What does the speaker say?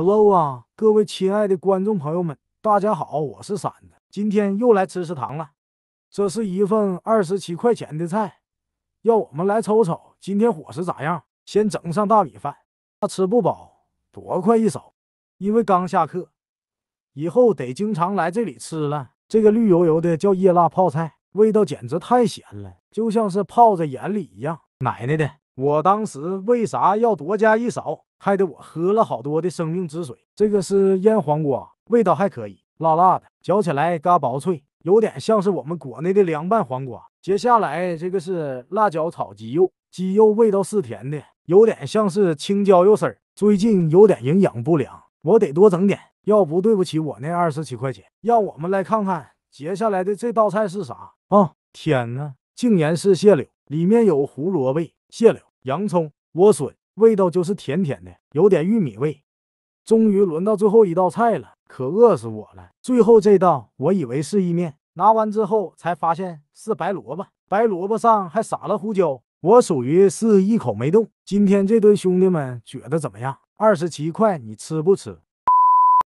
Hello 啊，各位亲爱的观众朋友们，大家好，我是闪子，今天又来吃食堂了。这是一份二十七块钱的菜，要我们来瞅瞅今天伙食咋样。先整上大米饭，他吃不饱，多快一勺。因为刚下课，以后得经常来这里吃了。这个绿油油的叫叶辣泡菜，味道简直太咸了，就像是泡在盐里一样。奶奶的，我当时为啥要多加一勺？害得我喝了好多的生命之水。这个是腌黄瓜，味道还可以，辣辣的，嚼起来嘎嘣脆，有点像是我们国内的凉拌黄瓜。接下来这个是辣椒炒鸡肉，鸡肉味道是甜的，有点像是青椒肉丝。最近有点营养不良，我得多整点，要不对不起我那二十七块钱。让我们来看看接下来的这道菜是啥啊？天呐，竟然是蟹柳，里面有胡萝卜、蟹柳、洋葱、莴笋。味道就是甜甜的，有点玉米味。终于轮到最后一道菜了，可饿死我了。最后这道我以为是意面，拿完之后才发现是白萝卜，白萝卜上还撒了胡椒。我属于是一口没动。今天这顿兄弟们觉得怎么样？二十七块，你吃不吃？